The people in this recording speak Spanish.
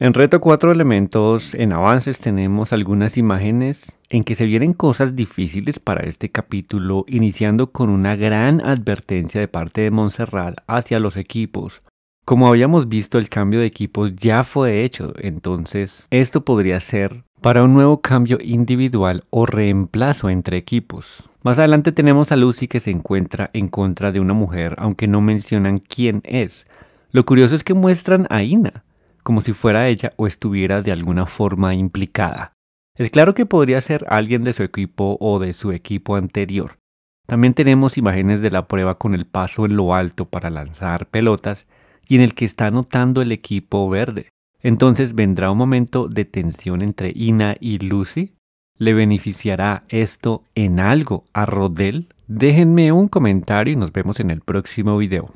En reto cuatro elementos en avances tenemos algunas imágenes en que se vienen cosas difíciles para este capítulo, iniciando con una gran advertencia de parte de Montserrat hacia los equipos. Como habíamos visto, el cambio de equipos ya fue hecho, entonces esto podría ser para un nuevo cambio individual o reemplazo entre equipos. Más adelante tenemos a Lucy que se encuentra en contra de una mujer, aunque no mencionan quién es. Lo curioso es que muestran a Ina, como si fuera ella o estuviera de alguna forma implicada. Es claro que podría ser alguien de su equipo o de su equipo anterior. También tenemos imágenes de la prueba con el paso en lo alto para lanzar pelotas y en el que está anotando el equipo verde. Entonces vendrá un momento de tensión entre Ina y Lucy. ¿Le beneficiará esto en algo a Rodel? Déjenme un comentario y nos vemos en el próximo video.